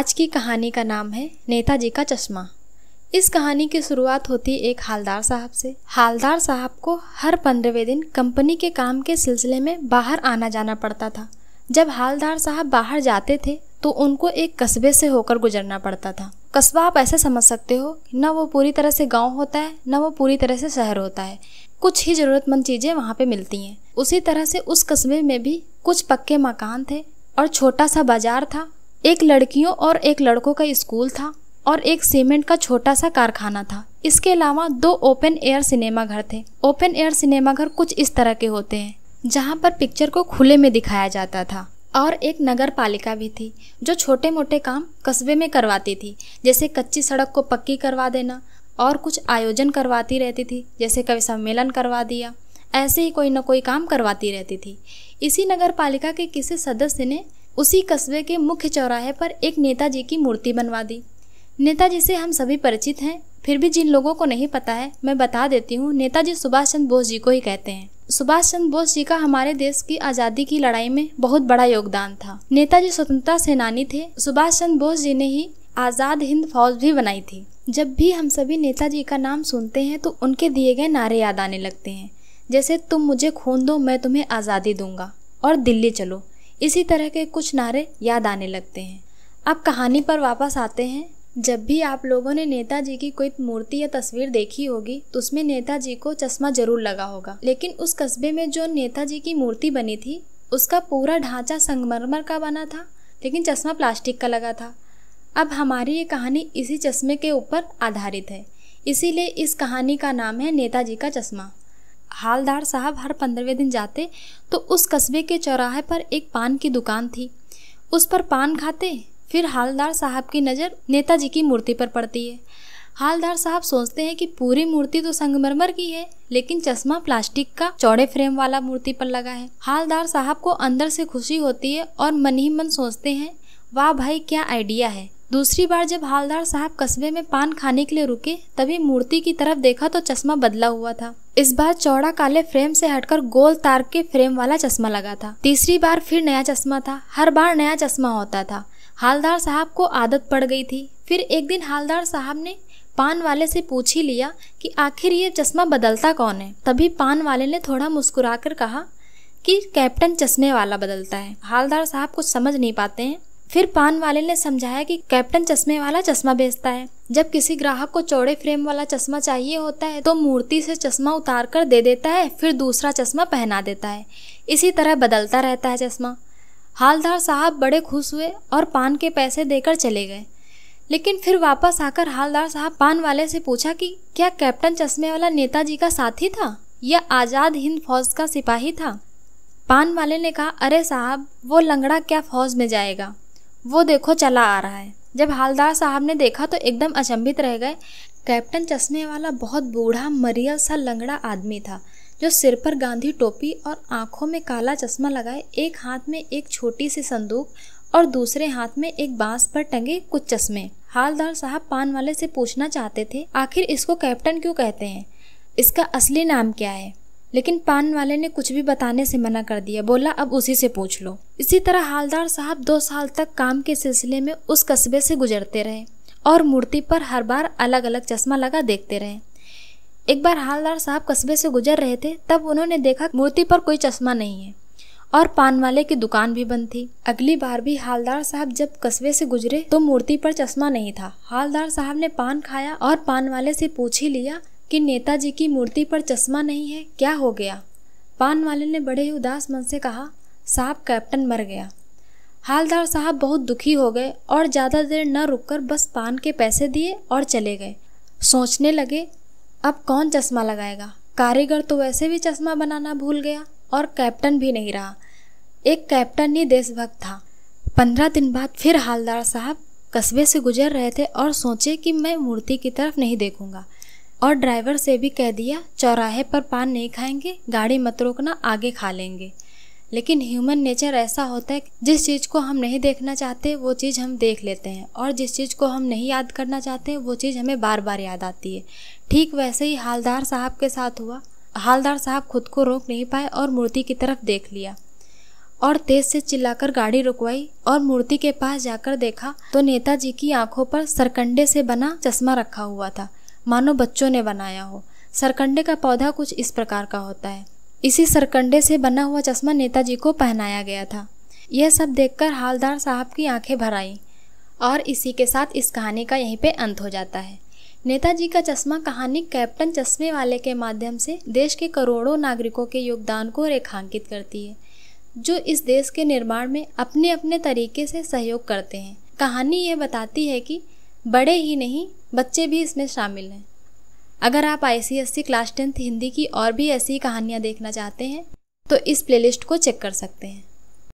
आज की कहानी का नाम है नेताजी का चश्मा इस कहानी की शुरुआत होती एक हालदार साहब से हालदार साहब को हर पंद्रहवें दिन कंपनी के काम के सिलसिले में बाहर आना जाना पड़ता था जब हालदार साहब बाहर जाते थे तो उनको एक कस्बे से होकर गुजरना पड़ता था कस्बा आप ऐसे समझ सकते हो न वो पूरी तरह से गांव होता है न वो पूरी तरह से शहर होता है कुछ ही ज़रूरतमंद चीज़ें वहाँ पे मिलती हैं उसी तरह से उस कस्बे में भी कुछ पक्के मकान थे और छोटा सा बाजार था एक लड़कियों और एक लड़कों का स्कूल था और एक सीमेंट का छोटा सा कारखाना था इसके अलावा दो ओपन एयर सिनेमा घर थे ओपन एयर सिनेमा घर कुछ इस तरह के होते हैं जहाँ पर पिक्चर को खुले में दिखाया जाता था और एक नगर पालिका भी थी जो छोटे मोटे काम कस्बे में करवाती थी जैसे कच्ची सड़क को पक्की करवा देना और कुछ आयोजन करवाती रहती थी जैसे कवि सम्मेलन करवा दिया ऐसे ही कोई ना कोई काम करवाती रहती थी इसी नगर पालिका के किसी सदस्य ने उसी कस्बे के मुख्य चौराहे पर एक नेताजी की मूर्ति बनवा दी नेताजी से हम सभी परिचित हैं फिर भी जिन लोगों को नहीं पता है मैं बता देती हूँ नेताजी सुभाष चंद्र बोस जी को ही कहते हैं सुभाष चंद्र बोस जी का हमारे देश की आज़ादी की लड़ाई में बहुत बड़ा योगदान था नेताजी स्वतंत्रता सेनानी थे सुभाष चंद्र बोस जी ने ही आज़ाद हिंद फौज भी बनाई थी जब भी हम सभी नेताजी का नाम सुनते हैं तो उनके दिए गए नारे याद आने लगते हैं जैसे तुम मुझे खून दो मैं तुम्हें आज़ादी दूंगा और दिल्ली चलो इसी तरह के कुछ नारे याद आने लगते हैं अब कहानी पर वापस आते हैं जब भी आप लोगों ने नेताजी की कोई मूर्ति या तस्वीर देखी होगी तो उसमें नेताजी को चश्मा जरूर लगा होगा लेकिन उस कस्बे में जो नेताजी की मूर्ति बनी थी उसका पूरा ढांचा संगमरमर का बना था लेकिन चश्मा प्लास्टिक का लगा था अब हमारी ये कहानी इसी चश्मे के ऊपर आधारित है इसीलिए इस कहानी का नाम है नेताजी का चश्मा हालदार साहब हर पंद्रहवें दिन जाते तो उस कस्बे के चौराहे पर एक पान की दुकान थी उस पर पान खाते फिर हालदार साहब की नज़र नेताजी की मूर्ति पर पड़ती है हालदार साहब सोचते हैं कि पूरी मूर्ति तो संगमरमर की है लेकिन चश्मा प्लास्टिक का चौड़े फ्रेम वाला मूर्ति पर लगा है हालदार साहब को अंदर से खुशी होती है और मन ही मन सोचते हैं वाह भाई क्या आइडिया है दूसरी बार जब हालदार साहब कस्बे में पान खाने के लिए रुके तभी मूर्ति की तरफ देखा तो चश्मा बदला हुआ था इस बार चौड़ा काले फ्रेम से हटकर गोल तार के फ्रेम वाला चश्मा लगा था तीसरी बार फिर नया चश्मा था हर बार नया चश्मा होता था हालदार साहब को आदत पड़ गई थी फिर एक दिन हालदार साहब ने पान वाले से पूछ ही लिया कि आखिर ये चश्मा बदलता कौन है तभी पान वाले ने थोड़ा मुस्कुराकर कहा कि कैप्टन चश्मे वाला बदलता है हालदार साहब कुछ समझ नहीं पाते हैं फिर पान वाले ने समझाया कि कैप्टन चश्मे वाला चश्मा बेचता है जब किसी ग्राहक को चौड़े फ्रेम वाला चश्मा चाहिए होता है तो मूर्ति से चश्मा उतार कर दे देता है फिर दूसरा चश्मा पहना देता है इसी तरह बदलता रहता है चश्मा हालदार साहब बड़े खुश हुए और पान के पैसे देकर चले गए लेकिन फिर वापस आकर हालदार साहब पान वाले से पूछा कि क्या कैप्टन चश्मे वाला नेताजी का साथी था या आज़ाद हिंद फौज का सिपाही था पान वाले ने कहा अरे साहब वो लंगड़ा क्या फौज में जाएगा वो देखो चला आ रहा है जब हालदार साहब ने देखा तो एकदम अचंभित रह गए कैप्टन चश्मे वाला बहुत बूढ़ा मरियल सा लंगड़ा आदमी था जो सिर पर गांधी टोपी और आंखों में काला चश्मा लगाए एक हाथ में एक छोटी सी संदूक और दूसरे हाथ में एक बांस पर टंगे कुछ चश्मे हालदार साहब पान वाले से पूछना चाहते थे आखिर इसको कैप्टन क्यों कहते हैं इसका असली नाम क्या है लेकिन पान वाले ने कुछ भी बताने से मना कर दिया बोला अब उसी से पूछ लो इसी तरह हालदार साहब दो साल तक काम के सिलसिले में उस कस्बे से गुजरते रहे और मूर्ति पर हर बार अलग अलग चश्मा लगा देखते रहे एक बार हालदार साहब कस्बे से गुजर रहे थे तब उन्होंने देखा मूर्ति पर कोई चश्मा नहीं है और पान वाले की दुकान भी बंद थी अगली बार भी हालदार साहब जब कस्बे से गुजरे तो मूर्ति पर चश्मा नहीं था हालदार साहब ने पान खाया और पान वाले से पूछ ही लिया कि नेताजी की मूर्ति पर चश्मा नहीं है क्या हो गया पान वाले ने बड़े ही उदास मन से कहा साहब कैप्टन मर गया हालदार साहब बहुत दुखी हो गए और ज़्यादा देर न रुककर बस पान के पैसे दिए और चले गए सोचने लगे अब कौन चश्मा लगाएगा कारीगर तो वैसे भी चश्मा बनाना भूल गया और कैप्टन भी नहीं रहा एक कैप्टन ही देशभक्त था पंद्रह दिन बाद फिर हालदार साहब कस्बे से गुजर रहे थे और सोचे कि मैं मूर्ति की तरफ नहीं देखूंगा और ड्राइवर से भी कह दिया चौराहे पर पान नहीं खाएंगे गाड़ी मत रोकना आगे खा लेंगे लेकिन ह्यूमन नेचर ऐसा होता है जिस चीज़ को हम नहीं देखना चाहते वो चीज़ हम देख लेते हैं और जिस चीज़ को हम नहीं याद करना चाहते वो चीज़ हमें बार बार याद आती है ठीक वैसे ही हालदार साहब के साथ हुआ हालदार साहब खुद को रोक नहीं पाए और मूर्ति की तरफ देख लिया और तेज से चिल्लाकर गाड़ी रुकवाई और मूर्ति के पास जाकर देखा तो नेताजी की आंखों पर सरकंडे से बना चश्मा रखा हुआ था मानो बच्चों ने बनाया हो सरकंडे का पौधा कुछ इस प्रकार का होता है इसी सरकंडे से बना हुआ चश्मा नेताजी को पहनाया गया था यह सब देखकर हालदार साहब की आंखें भर आईं और इसी के साथ इस कहानी का यहीं पे अंत हो जाता है नेताजी का चश्मा कहानी कैप्टन चश्मे वाले के माध्यम से देश के करोड़ों नागरिकों के योगदान को रेखांकित करती है जो इस देश के निर्माण में अपने अपने तरीके से सहयोग करते हैं कहानी यह बताती है कि बड़े ही नहीं बच्चे भी इसमें शामिल हैं अगर आप सी क्लास टेंथ हिंदी की और भी ऐसी कहानियाँ देखना चाहते हैं तो इस प्लेलिस्ट को चेक कर सकते हैं